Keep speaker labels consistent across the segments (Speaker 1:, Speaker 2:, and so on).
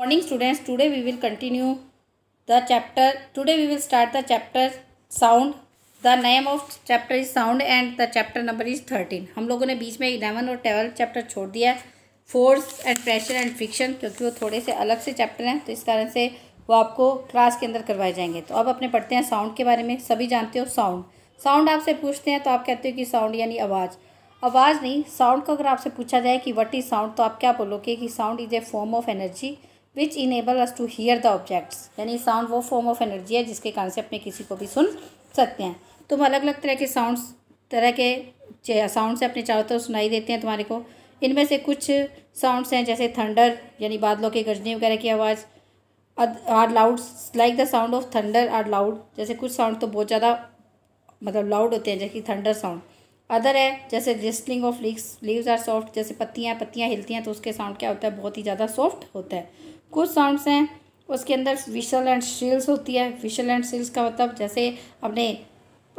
Speaker 1: Morning students today we will continue the chapter today we will start the chapter sound the name of chapter is sound and the chapter number is thirteen हम लोगों ने बीच में eleven और twelve chapter छोड़ दिया force and pressure and friction क्योंकि वो थोड़े से अलग से चैप्टर हैं तो इस कारण से वो आपको क्लास के अंदर करवाए जाएंगे तो अब अपने पढ़ते हैं साउंड के बारे में सभी जानते हो साउंड साउंड आपसे पूछते हैं तो आप कहते हो कि साउंड यानी आवाज़ आवाज़ नहीं साउंड को अगर आपसे पूछा जाए कि वट इज़ साउंड तो आप क्या बोलोगे कि sound is a form of energy which enable us to hear the objects यानी साउंड वो फॉर्म ऑफ एनर्जी है जिसके कॉन्सेप्ट में किसी को भी सुन सकते हैं तुम अलग अलग तरह के साउंड्स तरह के साउंड से अपने चारों तरफ सुनाई देते हैं तुम्हारे को इनमें से कुछ साउंड्स हैं जैसे थंडर यानी बादलों के गजनी वगैरह की आवाज़ are loud like the sound of thunder are loud जैसे कुछ साउंड तो बहुत ज़्यादा मतलब लाउड होते हैं जैसे थंडर साउंड अदर है जैसे rustling of leagues leaves are soft जैसे पत्तियाँ पत्तियाँ हिलती हैं तो उसके साउंड क्या होता है बहुत ही ज़्यादा सॉफ्ट होता है कुछ साउंड्स हैं उसके अंदर विशल एंड सील्स होती है विशल एंड सील्स का मतलब जैसे अपने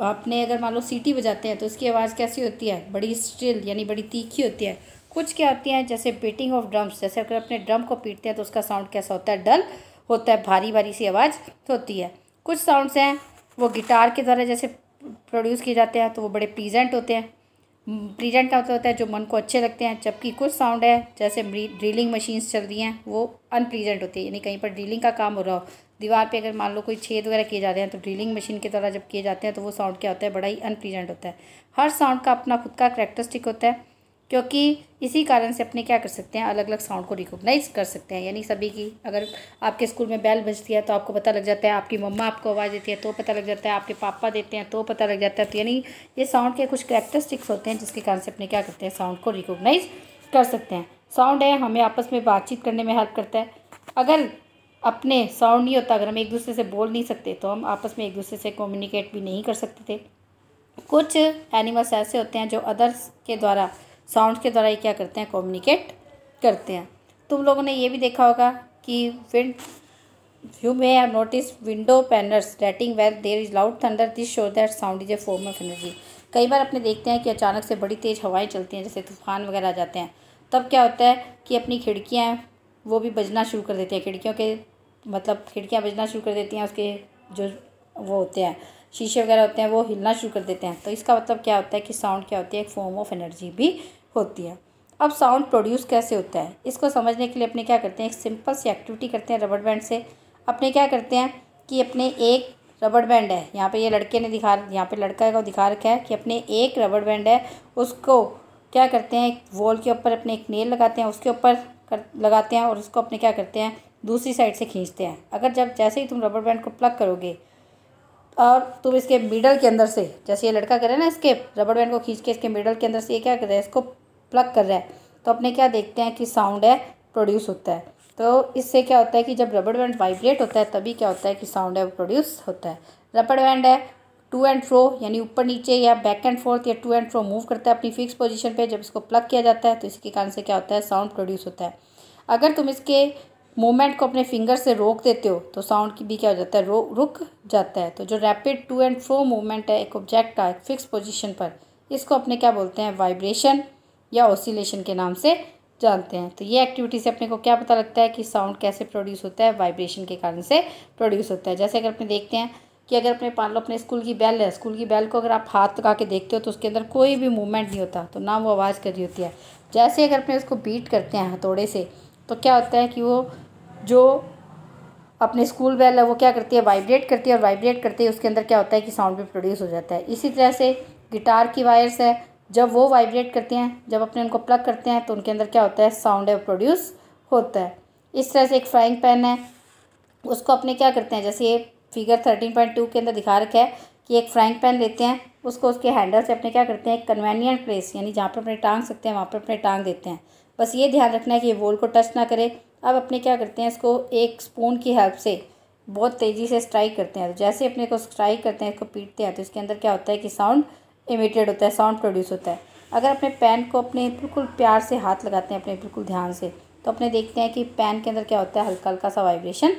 Speaker 1: अपने अगर मान लो सीटी बजाते हैं तो उसकी आवाज़ कैसी होती है बड़ी स्टिल यानी बड़ी तीखी होती है कुछ क्या होती हैं जैसे बीटिंग ऑफ ड्रम्स जैसे अगर अपने ड्रम को पीटते हैं तो उसका साउंड कैसा होता है डल होता है भारी भारी सी आवाज़ होती है कुछ साउंड्स हैं वो गिटार के द्वारा जैसे प्रोड्यूस किए जाते हैं तो वो बड़े प्लीजेंट होते हैं प्रीजेंट का मतलब होता है जो मन को अच्छे लगते हैं जबकि कुछ साउंड है जैसे ड्रिलिंग मशीन्स चल रही हैं वो अनप्रीजेंट होती है यानी कहीं पर ड्रिलिंग का काम हो रहा हो दीवार पे अगर मान लो कोई छेद वगैरह किए जाते हैं तो ड्रिलिंग मशीन के द्वारा जब किए जाते हैं तो वो साउंड क्या होता है बड़ा ही अनप्रीजेंट होता है हर साउंड का अपना खुद का करेक्टरिस्टिक होता है क्योंकि इसी कारण से अपने क्या कर सकते हैं अलग अलग साउंड को रिकोगनाइज कर सकते हैं यानी सभी की अगर आपके स्कूल में बैल बजती है तो आपको पता लग जाता है आपकी मम्मा आपको आवाज़ देती है तो पता लग जाता है आपके पापा देते हैं तो पता लग जाता है तो यानी ये साउंड के कुछ करेक्टरिस्टिक्स होते हैं जिसके कारण से अपने क्या करते हैं साउंड को रिकोगनाइज कर सकते हैं साउंड है हमें आपस में बातचीत करने में हेल्प करता है अगर अपने साउंड नहीं होता अगर हम एक दूसरे से बोल नहीं सकते तो हम आपस में एक दूसरे से कम्युनिकेट भी नहीं कर सकते थे कुछ एनिमल्स ऐसे होते हैं जो अदर्स के द्वारा साउंड के द्वारा ये क्या करते हैं कम्युनिकेट करते हैं तुम लोगों ने ये भी देखा होगा कि wind you may have notice window panes rattling where there is loud thunder this show that sound is a form of energy कई बार अपने देखते हैं कि अचानक से बड़ी तेज़ हवाएं चलती हैं जैसे तूफान वगैरह आ जाते हैं तब क्या होता है कि अपनी खिड़कियाँ वो भी बजना शुरू कर देती हैं खिड़कियों के मतलब खिड़कियाँ बजना शुरू कर देती हैं उसके जो वो होते हैं शीशे वगैरह होते हैं वो हिलना शुरू कर देते हैं तो इसका मतलब क्या होता है कि साउंड क्या होती है एक फॉर्म ऑफ एनर्जी भी होती है अब साउंड प्रोड्यूस कैसे होता है इसको समझने के लिए अपने क्या करते हैं एक सिंपल सी एक्टिविटी करते हैं रबड़ बैंड से अपने क्या करते हैं कि अपने एक रबड़ बैंड है यहाँ पे ये लड़के ने दिखा यहाँ पे लड़का को दिखा रखा है कि अपने एक रबड़ बैंड है उसको क्या करते हैं वॉल के ऊपर अपने एक नेल लगाते हैं उसके ऊपर कर लगाते हैं और उसको अपने क्या करते हैं दूसरी साइड से खींचते हैं अगर जब जैसे ही तुम रबड़ बैंड को प्लग करोगे और तुम इसके मिडल के अंदर से जैसे ये लड़का कर है ना इसके रबड़ बैंड को खींच के इसके मिडल के अंदर से ये क्या कर रहा है इसको प्लग कर रहा है तो अपने क्या देखते हैं कि साउंड है प्रोड्यूस होता है तो इससे क्या होता है कि जब रबड़ बैंड वाइब्रेट होता है तभी क्या होता है कि साउंड है वो प्रोड्यूस होता है रबड़ बैंड है टू एंड फ्रो यानी ऊपर नीचे या बैक एंड फोर्थ या टू एंड फ्रो मूव करता है अपनी फिक्स पोजिशन पर जब इसको प्लग किया जाता है तो इसके कारण से क्या होता है साउंड प्रोड्यूस होता है अगर तुम इसके मूवमेंट को अपने फिंगर से रोक देते हो तो साउंड की भी क्या हो जाता है रो रुक जाता है तो जो rapid to and fro movement है एक ऑब्जेक्ट का एक फिक्स पोजिशन पर इसको अपने क्या बोलते हैं वाइब्रेशन या ओसिलेशन के नाम से जानते हैं तो ये एक्टिविटी से अपने को क्या पता लगता है कि साउंड कैसे प्रोड्यूस होता है वाइब्रेशन के कारण से प्रोड्यूस होता है जैसे अगर अपने देखते हैं कि अगर अपने पान लो अपने स्कूल की बेल है स्कूल की बेल को अगर आप हाथ लगा के देखते हो तो उसके अंदर कोई भी मूवमेंट नहीं होता तो ना वो आवाज़ कर रही होती है जैसे अगर अपने उसको बीट करते हैं हथौड़े से तो क्या होता है कि वो जो अपने स्कूल बेल है वो क्या करती है वाइब्रेट करती है और वाइब्रेट करती है उसके अंदर क्या होता है कि साउंड भी प्रोड्यूस हो जाता है इसी तरह से गिटार की वायर्स है जब वो वाइब्रेट करती हैं जब अपने उनको प्लग करते हैं तो उनके अंदर क्या होता है साउंड है प्रोड्यूस होता है इस तरह से एक फ्राइंग पैन है उसको अपने क्या करते हैं जैसे ये फिगर थर्टीन पॉइंट टू के अंदर दिखा रखा है कि एक फ्राइंग पैन लेते हैं उसको उसके हैंडल से अपने क्या करते हैं एक कन्वीनियंट प्लेस यानी जहाँ पर अपने टांग सकते हैं वहाँ पर अपने टांग देते हैं बस ये ध्यान रखना है कि वोल को टच ना करे अब अपने क्या करते हैं इसको एक स्पून की हेल्प से बहुत तेज़ी से स्ट्राइक करते हैं तो जैसे अपने को स्ट्राइक करते हैं इसको पीटते हैं तो इसके अंदर क्या होता है कि साउंड इमिटेड होता है साउंड प्रोड्यूस होता है अगर अपने पैन को अपने बिल्कुल प्यार से हाथ लगाते हैं अपने बिल्कुल ध्यान से तो अपने देखते हैं कि पैन के अंदर क्या होता है हल्का हल्का सा वाइब्रेशन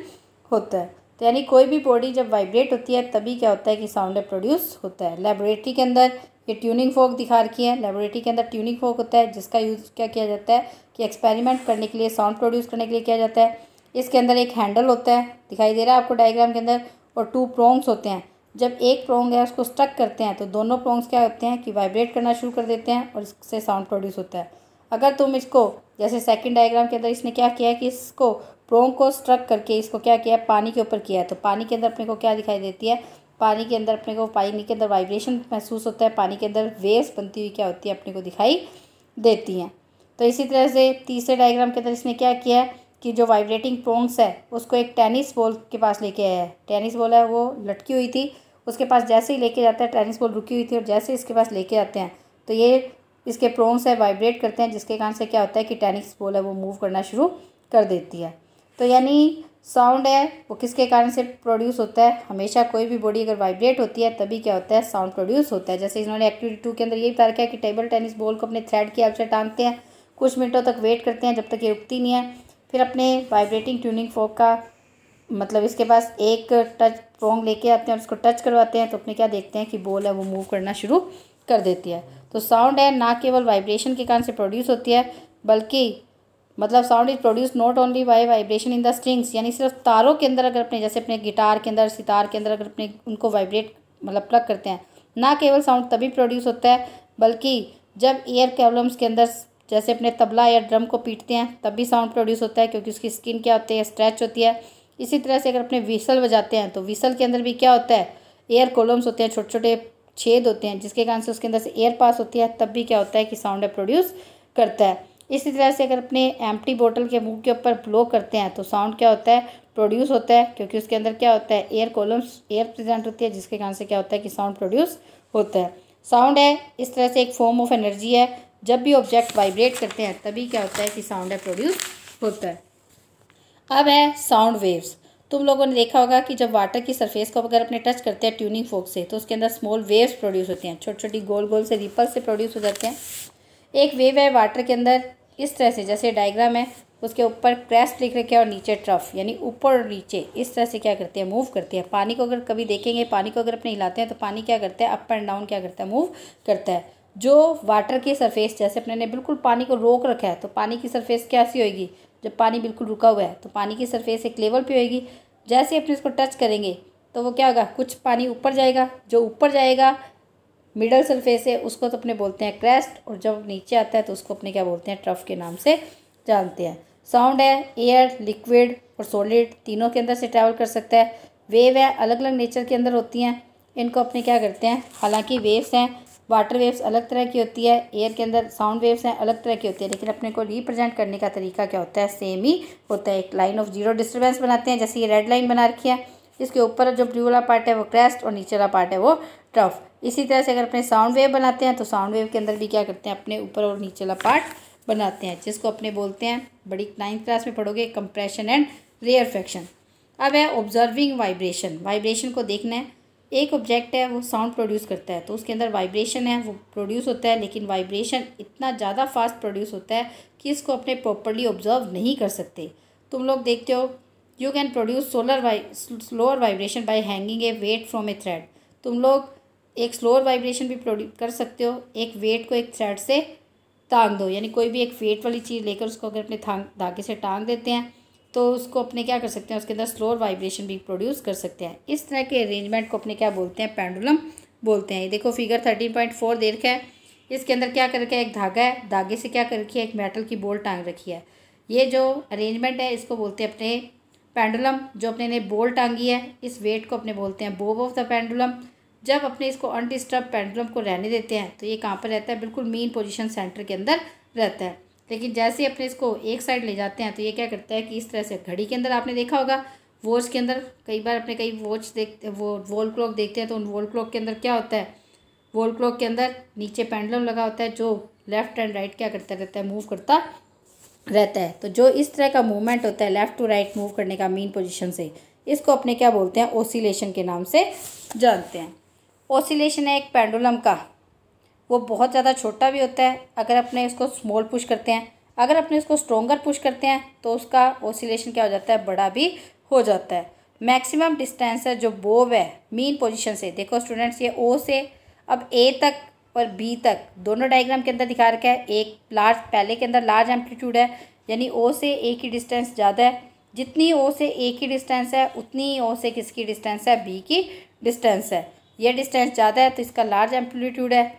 Speaker 1: होता है तो यानी कोई भी बॉडी जब वाइब्रेट होती है तभी क्या होता है कि साउंड प्रोड्यूस होता है लेबोरेटरी के अंदर ये ट्यूनिंग फोक दिखा रखी है लेबोरेटरी के अंदर ट्यूनिंग फोक होता है जिसका यूज़ क्या किया जाता है कि एक्सपेरिमेंट करने के लिए साउंड प्रोड्यूस करने के लिए किया जाता है इसके अंदर एक हैंडल होता है दिखाई दे रहा है आपको डायग्राम के अंदर और टू प्रोंग्स होते हैं जब एक प्रोंग है उसको स्टक करते हैं तो दोनों प्रोंग्स क्या होते हैं कि वाइब्रेट करना शुरू कर देते हैं और इससे साउंड प्रोड्यूस होता है अगर तुम इसको जैसे सेकंड डायग्राम के अंदर इसने क्या किया है कि इसको प्रोंग को स्ट्रक करके इसको क्या किया पानी के ऊपर किया है तो पानी के अंदर अपने को क्या दिखाई देती है पानी के अंदर अपने को पानी के अंदर वाइब्रेशन महसूस होता है पानी के अंदर वेव्स बनती हुई क्या होती है अपने को दिखाई देती हैं तो इसी तरह से तीसरे डायग्राम के अंदर इसने क्या किया है कि जो वाइब्रेटिंग प्रोंग्स है उसको एक टेनिस बॉल के पास लेके आया है टेनिस बॉल है वो लटकी हुई थी उसके पास जैसे ही लेके जाता है टेनिस बॉल रुकी हुई थी और जैसे इसके पास लेके आते हैं तो ये इसके प्रोंग्स है वाइब्रेट करते हैं जिसके कारण से क्या होता है कि टेनिस बॉल है वो मूव करना शुरू कर देती है तो यानी साउंड है वो किसके कारण से प्रोड्यूस होता है हमेशा कोई भी बॉडी अगर वाइब्रेट होती है तभी क्या होता है साउंड प्रोड्यूस होता है जैसे इन्होंने एक्टिविटी टू के अंदर यही बता रखा है कि टेबल टेनिस बॉल को अपने थ्रेड की हेल्प से टांगते हैं कुछ मिनटों तक वेट करते हैं जब तक ये रुकती नहीं है फिर अपने वाइब्रेटिंग ट्यूनिंग फोक का मतलब इसके पास एक टच प्रोंग लेके आते हैं और उसको टच करवाते हैं तो अपने क्या देखते हैं कि बॉल है वो मूव करना शुरू कर देती है तो साउंड है ना केवल वाइब्रेशन के कारण से प्रोड्यूस होती है बल्कि मतलब sound is produce not only by vibration in the strings यानी सिर्फ तारों के अंदर अगर अपने जैसे अपने गिटार के अंदर सितार के अंदर अगर अपने उनको वाइब्रेट मतलब प्लग करते हैं ना केवल साउंड तभी प्रोड्यूस होता है बल्कि जब एयर कैबलम्स के अंदर जैसे अपने तबला या ड्रम को पीटते हैं तब भी साउंड प्रोड्यूस होता है क्योंकि उसकी स्किन क्या होती है स्ट्रेच होती है इसी तरह से अगर अपने विसल बजाते हैं तो विसल के अंदर भी क्या होता है एयर कॉलम्स होते हैं छोटे छोटे छेद होते हैं जिसके कारण से उसके अंदर से एयर पास होती है तब भी क्या होता है कि साउंड प्रोड्यूस करता है इसी तरह से अगर अपने एम्प्टी बोतल के मुंह के ऊपर ब्लो करते हैं तो साउंड क्या होता है प्रोड्यूस होता है क्योंकि उसके अंदर क्या होता है एयर कॉलम्स एयर प्रेजेंट होती है जिसके कारण से क्या होता है कि साउंड प्रोड्यूस होता है साउंड है इस तरह से एक फॉर्म ऑफ एनर्जी है जब भी ऑब्जेक्ट वाइब्रेट करते हैं तभी क्या होता है कि साउंड है प्रोड्यूस होता है अब है साउंड वेव्स तुम लोगों ने देखा होगा कि जब वाटर की सरफेस को अगर अपने टच करते हैं ट्यूनिंग फोक से तो उसके अंदर स्मॉल वेव्स प्रोड्यूस होते हैं छोटी छोटी गोल गोल से रिपल से प्रोड्यूस हो जाते हैं एक वेव है वाटर के अंदर इस तरह से जैसे डायग्राम है उसके ऊपर क्रेस्ट लिख रखे और नीचे ट्रफ यानी ऊपर और नीचे इस तरह से क्या करते हैं मूव करते हैं पानी को अगर कभी देखेंगे पानी को अगर अपने हिलाते हैं तो पानी क्या करता है अप एंड डाउन क्या करता है मूव करता है जो वाटर की सरफेस जैसे अपने ने बिल्कुल पानी को रोक रखा है तो पानी की सरफेस कैसी होगी जब पानी बिल्कुल रुका हुआ है तो पानी की सरफेस एक लेवल पर होगी जैसे अपने इसको टच करेंगे तो वो क्या होगा कुछ पानी ऊपर जाएगा जो ऊपर जाएगा मिडल सरफेस है उसको तो अपने बोलते हैं क्रेस्ट और जब नीचे आता है तो उसको अपने क्या बोलते हैं ट्रफ के नाम से जानते हैं साउंड है एयर लिक्विड और सॉलिड तीनों के अंदर से ट्रैवल कर सकता है वेव है अलग अलग नेचर के अंदर होती हैं इनको अपने क्या करते हैं हालांकि वेव्स हैं वाटर वेव्स अलग तरह की होती है एयर के अंदर साउंड वेव्स हैं अलग तरह की होती है लेकिन अपने को रिप्रेजेंट करने का तरीका क्या होता है सेम ही होता है एक लाइन ऑफ जीरो डिस्टर्बेंस बनाते हैं जैसे ये रेड लाइन बना रखी है इसके ऊपर जो ब्लू वाला पार्ट है वो क्रेस्ट और नीचे वाला पार्ट है वो ट्रफ इसी तरह से अगर अपने साउंड वेव बनाते हैं तो साउंड वेव के अंदर भी क्या करते हैं अपने ऊपर और नीचे वाला पार्ट बनाते हैं जिसको अपने बोलते हैं बड़ी नाइन्थ क्लास में पढ़ोगे कंप्रेशन एंड रेयरफेक्शन अब है ऑब्जर्विंग वाइब्रेशन वाइब्रेशन को देखना है एक ऑब्जेक्ट है वो साउंड प्रोड्यूस करता है तो उसके अंदर वाइब्रेशन है वो प्रोड्यूस होता है लेकिन वाइब्रेशन इतना ज़्यादा फास्ट प्रोड्यूस होता है कि इसको अपने प्रॉपरली ऑब्जर्व नहीं कर सकते तुम लोग देखते हो you can produce solar why slower vibration by hanging a weight from a thread तुम लोग एक स्लोअर वाइब्रेशन भी प्रोड्यूस कर सकते हो एक वेट को एक थ्रेड से टांग दो यानी कोई भी एक वेट वाली चीज़ लेकर उसको अगर अपने थांग धागे से टांग देते हैं तो उसको अपने क्या कर सकते हैं उसके अंदर स्लोअर वाइब्रेशन भी प्रोड्यूस कर सकते हैं इस तरह के अरेंजमेंट को अपने क्या बोलते हैं पेंडुलम बोलते हैं देखो फिगर थर्टीन पॉइंट फोर दे रखा है इसके अंदर क्या कर रखा है एक धागा है धागे से क्या कर रखी है एक मेटल की बोल टांग रखी है ये जो अरेंजमेंट है इसको बोलते हैं अपने पेंडुलम जो अपने ने बोल टांगी है इस वेट को अपने बोलते हैं बोब ऑफ द पेंडुलम जब अपने इसको अनडिस्टर्ब पेंडुलम को रहने देते हैं तो ये कहाँ पर रहता है बिल्कुल मेन पोजिशन सेंटर के अंदर रहता है लेकिन जैसे ही अपने इसको एक साइड ले जाते हैं तो ये क्या करता है कि इस तरह से घड़ी के अंदर आपने देखा होगा वॉच के अंदर कई बार अपने कई वॉच देखते वो वॉल क्लॉक देखते हैं तो उन वॉल क्लॉक के अंदर क्या होता है वॉल क्लॉक के अंदर नीचे पेंडलम लगा होता है जो लेफ्ट एंड राइट क्या करता रहता है मूव करता रहता है तो जो इस तरह का मूवमेंट होता है लेफ़्ट टू राइट मूव करने का मेन पोजिशन से इसको अपने क्या बोलते हैं ओसिलेशन के नाम से जानते हैं ऑसिलेशन है एक पेंडुलम का वो बहुत ज़्यादा छोटा भी होता है अगर अपने इसको स्मॉल पुश करते हैं अगर अपने उसको स्ट्रोंगर पुश करते हैं तो उसका ओसिलेशन क्या हो जाता है बड़ा भी हो जाता है मैक्सिमम डिस्टेंस है जो बोव है मीन पोजिशन से देखो स्टूडेंट्स ये ओ से अब ए तक और बी तक दोनों डायग्राम के अंदर दिखा रखा है एक लार्ज पहले के अंदर लार्ज एम्पलीट्यूड है यानी ओ से ए की डिस्टेंस ज़्यादा है जितनी ओ से ए की डिस्टेंस है उतनी ओ से किसकी डिस्टेंस है बी की डिस्टेंस है ये डिस्टेंस ज़्यादा है तो इसका लार्ज एम्पलीट्यूड है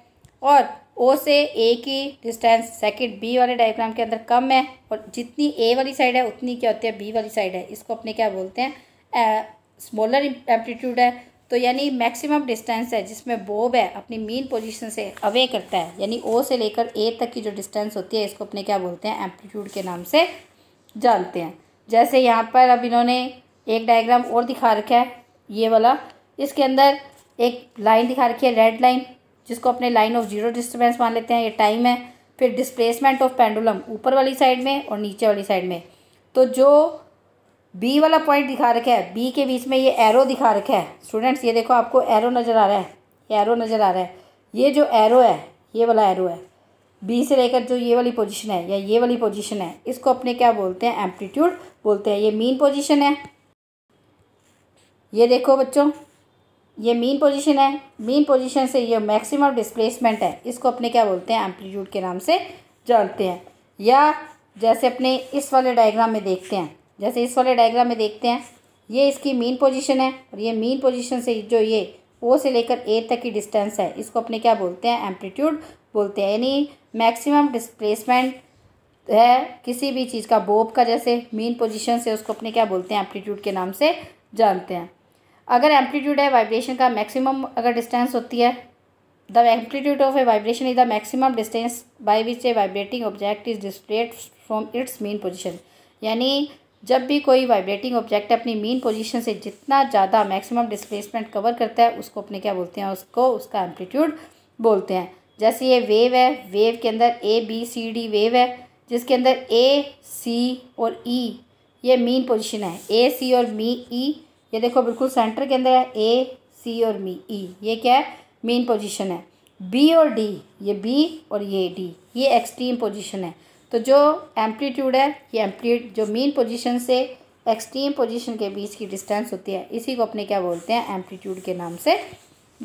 Speaker 1: और ओ से ए की डिस्टेंस सेकंड बी वाले डायग्राम के अंदर कम है और जितनी ए वाली साइड है उतनी क्या होती है बी वाली साइड है इसको अपने क्या बोलते हैं स्मॉलर एम्पलीट्यूड है तो यानी मैक्सिमम डिस्टेंस है जिसमें बोब है अपनी मेन पोजीशन से अवे करता है यानी ओ से लेकर ए तक की जो डिस्टेंस होती है इसको अपने क्या बोलते हैं एम्पलीट्यूड के नाम से जानते हैं जैसे यहाँ पर अब इन्होंने एक डायग्राम और दिखा रखा है ये वाला इसके अंदर एक लाइन दिखा रखी है रेड लाइन जिसको अपने लाइन ऑफ जीरो डिस्टर्बेंस मान लेते हैं ये टाइम है फिर डिस्प्लेसमेंट ऑफ पेंडुलम ऊपर वाली साइड में और नीचे वाली साइड में तो जो बी वाला पॉइंट दिखा रखा है बी के बीच में ये एरो दिखा रखा है स्टूडेंट्स ये देखो आपको एरो नज़र आ रहा है एरो नज़र आ रहा है ये जो एरो है ये वाला एरो है बी से लेकर जो ये वाली पोजिशन है या ये वाली पोजिशन है इसको अपने क्या बोलते हैं एम्पलीट्यूड बोलते हैं ये मेन पोजिशन है ये देखो बच्चों ये मीन पोजीशन है मीन पोजीशन से ये मैक्सिमम डिस्प्लेसमेंट है इसको अपने क्या बोलते हैं एम्पलीट्यूड के नाम से जानते हैं या जैसे अपने इस वाले डायग्राम में देखते हैं जैसे इस वाले डायग्राम में देखते हैं ये इसकी मेन पोजीशन है और ये मेन पोजीशन से जो ये ओ से लेकर ए तक की डिस्टेंस है इसको अपने क्या बोलते हैं एम्पलीट्यूड बोलते हैं यानी मैक्सिमम डिस्प्लेसमेंट है किसी भी चीज़ का बोब का जैसे मेन पोजीशन से उसको अपने क्या बोलते हैं एम्पलीट्यूड के नाम से जानते हैं अगर एम्पलीट्यूड है वाइब्रेशन का मैक्सिमम अगर डिस्टेंस होती है the amplitude of a vibration is the maximum distance by which a vibrating object is displaced from its mean position यानी जब भी कोई वाइब्रेटिंग ऑब्जेक्ट अपनी मेन पोजीशन से जितना ज़्यादा मैक्सिमम डिस्प्लेसमेंट कवर करता है उसको अपने क्या बोलते हैं उसको उसका एम्पलीट्यूड बोलते हैं जैसे ये वेव है वेव के अंदर A B C D wave है जिसके अंदर ए सी और ई e, ये मेन पोजीशन है ए सी और मी ई e, ये देखो बिल्कुल सेंटर के अंदर है ए सी और मी ई e. ये क्या है मेन पोजीशन है बी और डी ये बी और ये डी ये एक्सट्रीम पोजीशन है तो जो एम्पलीट्यूड है ये एम्पलीट जो मेन पोजीशन से एक्सट्रीम पोजीशन के बीच की डिस्टेंस होती है इसी को अपने क्या बोलते हैं एम्पलीट्यूड के नाम से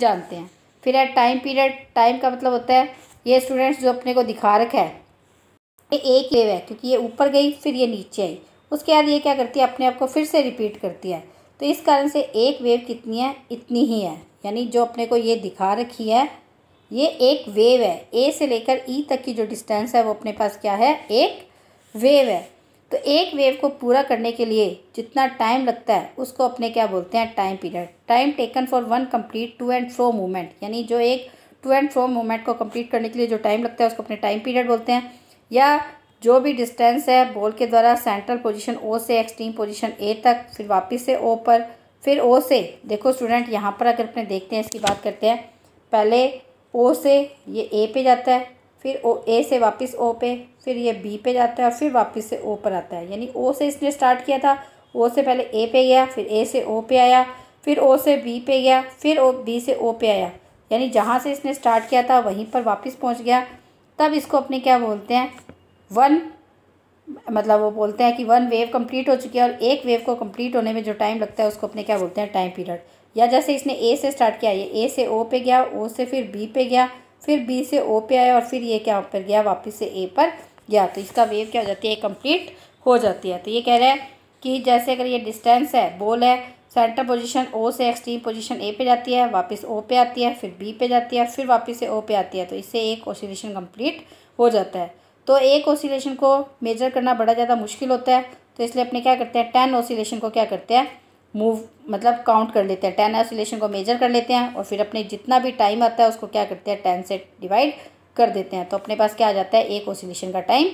Speaker 1: जानते हैं फिर है टाइम पीरियड टाइम का मतलब होता है ये स्टूडेंट्स जो अपने को दिखा रखा है ये एक वेव है क्योंकि ये ऊपर गई फिर ये नीचे आई उसके बाद ये क्या करती है अपने आप को फिर से रिपीट करती है तो इस कारण से एक वेव कितनी है इतनी ही है यानी जो अपने को ये दिखा रखी है ये एक वेव है ए से लेकर ई e तक की जो डिस्टेंस है वो अपने पास क्या है एक वेव है तो एक वेव को पूरा करने के लिए जितना टाइम लगता है उसको अपने क्या बोलते हैं time period time taken for one complete to and fro movement यानी जो एक टू एंड फ्रो मूवमेंट को कंप्लीट करने के लिए जो टाइम लगता है उसको अपने टाइम पीरियड बोलते हैं या जो भी डिस्टेंस है बॉल के द्वारा सेंट्रल पोजीशन ओ से एक्सट्रीम पोजीशन ए तक फिर वापस से ओ पर फिर ओ से देखो स्टूडेंट यहाँ पर अगर अपने देखते हैं इसकी बात करते हैं पहले ओ से ये ए पे जाता है फिर ओ ए से वापस ओ पे फिर ये बी पे जाता है और फिर वापस से ओ पर आता है यानी ओ से इसने स्टार्ट किया था ओ से पहले ए पे गया फिर ए से ओ पे आया फिर ओ से बी पे गया फिर ओ बी से ओ पे आया यानी जहाँ से इसने स्टार्ट किया था वहीं पर वापस पहुँच गया तब इसको अपने क्या बोलते हैं वन मतलब वो बोलते हैं कि वन वेव कंप्लीट हो चुकी है और एक वेव को कंप्लीट होने में जो टाइम लगता है उसको अपने क्या बोलते हैं टाइम पीरियड या जैसे इसने ए से स्टार्ट किया ये ए से ओ पे गया ओ से फिर बी पे गया फिर बी से ओ पे आया और फिर ये क्या पर गया वापस से ए पर गया तो इसका वेव क्या हो जाती है कंप्लीट हो जाती है तो ये कह रहा है कि जैसे अगर ये डिस्टेंस है बोल है सेंटर पोजिशन ओ से एक्सट्रीम पोजिशन ए पे जाती है वापस ओ पे आती है फिर बी पे जाती है फिर वापस से ओ पे आती है तो इससे एक ओसिलेशन कम्प्लीट हो जाता है तो एक ओसिलेशन को मेजर करना बड़ा ज़्यादा मुश्किल होता है तो इसलिए अपने क्या करते हैं टेन ओसिलेशन को क्या करते हैं मूव मतलब काउंट कर लेते हैं टेन ओसिलेशन को मेजर कर लेते हैं और फिर अपने जितना भी टाइम आता है उसको क्या करते हैं टेन से डिवाइड कर देते हैं तो अपने पास क्या आ जाता है एक ओसिलेशन का टाइम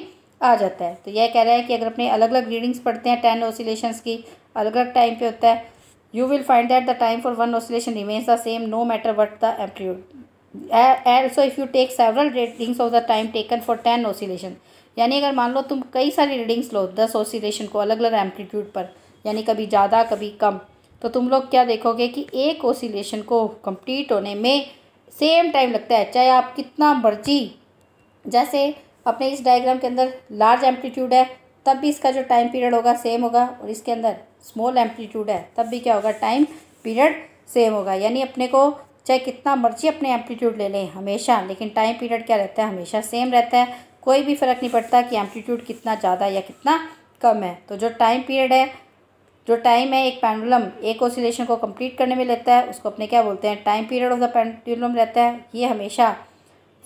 Speaker 1: आ जाता है तो यह कह रहा है कि अगर अपने अलग अलग रीडिंग्स पढ़ते हैं टेन ओसिलेशन की अलग अलग टाइम पे होता है you will find that the time for one oscillation remains the same no matter what the amplitude also if you take several readings of the time taken for ten oscillation यानी अगर मान लो तुम कई सारी रीडिंग्स लो दस oscillation को अलग अलग एम्पलीट्यूड पर यानी कभी ज़्यादा कभी कम तो तुम लोग क्या देखोगे कि एक ओसिलेशन को कंप्लीट होने में सेम टाइम लगता है चाहे आप कितना मर्जी जैसे अपने इस डायग्राम के अंदर लार्ज एम्पलीट्यूड है तब भी इसका जो टाइम पीरियड होगा सेम होगा और इसके अंदर स्मॉल एम्पलीट्यूड है तब भी क्या होगा टाइम पीरियड सेम होगा यानी अपने को चाहे कितना मर्जी अपने एम्पलीट्यूड ले लें हमेशा लेकिन टाइम पीरियड क्या रहता है हमेशा सेम रहता है कोई भी फ़र्क नहीं पड़ता कि एम्पलीट्यूड कितना ज़्यादा या कितना कम है तो जो टाइम पीरियड है जो टाइम है एक पेंडुलम एक ओसिलेशन को कंप्लीट करने में लेता है उसको अपने क्या बोलते हैं time period of the pendulum रहता है ये हमेशा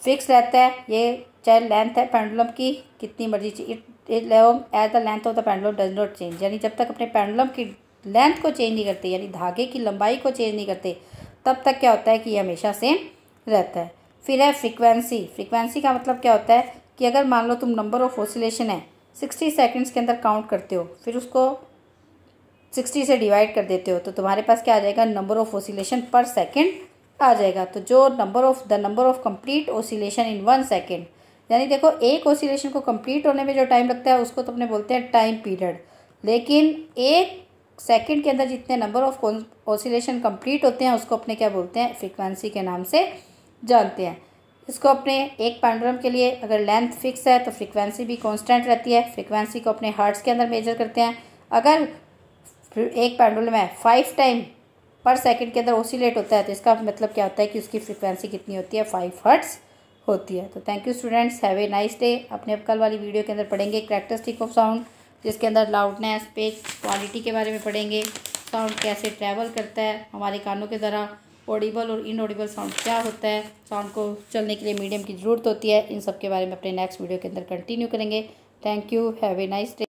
Speaker 1: फिक्स रहता है ये चाहे लेंथ है पेंडुलम की कितनी मर्जी it as the length of the pendulum does not change यानी जब तक अपने पेंडुलम की लेंथ को चेंज नहीं करते यानी धागे की लंबाई को चेंज नहीं करते तब तक क्या होता है कि ये हमेशा सेम रहता है फिर है फ्रीक्वेंसी फ्रीक्वेंसी का मतलब क्या होता है कि अगर मान लो तुम नंबर ऑफ ऑसिलेशन है सिक्सटी सेकेंड्स के अंदर काउंट करते हो फिर उसको सिक्सटी से डिवाइड कर देते हो तो तुम्हारे पास क्या आ जाएगा नंबर ऑफ ओसिलेशन पर सेकेंड आ जाएगा तो जो number of the number of complete oscillation in one second यानी देखो एक ओसिलेशन को कंप्लीट होने में जो टाइम लगता है उसको तो अपने बोलते हैं टाइम पीरियड लेकिन एक सेकंड के अंदर जितने नंबर ऑफ ओसिलेशन कंप्लीट होते हैं उसको अपने क्या बोलते हैं फ्रिक्वेंसी के नाम से जानते हैं इसको अपने एक पैंड्रम के लिए अगर लेंथ फिक्स है तो फ्रिक्वेंसी भी कॉन्स्टेंट रहती है फ्रिक्वेंसी को अपने हर्ट्स के अंदर मेजर करते हैं अगर एक पेंडुलम है फाइव टाइम पर सेकंड के अंदर ओसीलेट होता है तो इसका मतलब क्या होता है कि उसकी फ्रिक्वेंसी कितनी होती है फाइव हर्ट्स होती है तो thank you students have a nice day अपने अब कल वाली वीडियो के अंदर पढ़ेंगे करेक्टरिस्टिक ऑफ साउंड जिसके अंदर लाउडनेस पेज क्वालिटी के बारे में पढ़ेंगे साउंड कैसे ट्रैवल करता है हमारे कानों के द्वारा ऑडिबल और इन ऑडिबल साउंड क्या होता है साउंड को चलने के लिए मीडियम की ज़रूरत होती है इन सब के बारे में अपने नेक्स्ट वीडियो के अंदर कंटिन्यू करेंगे thank you have a nice day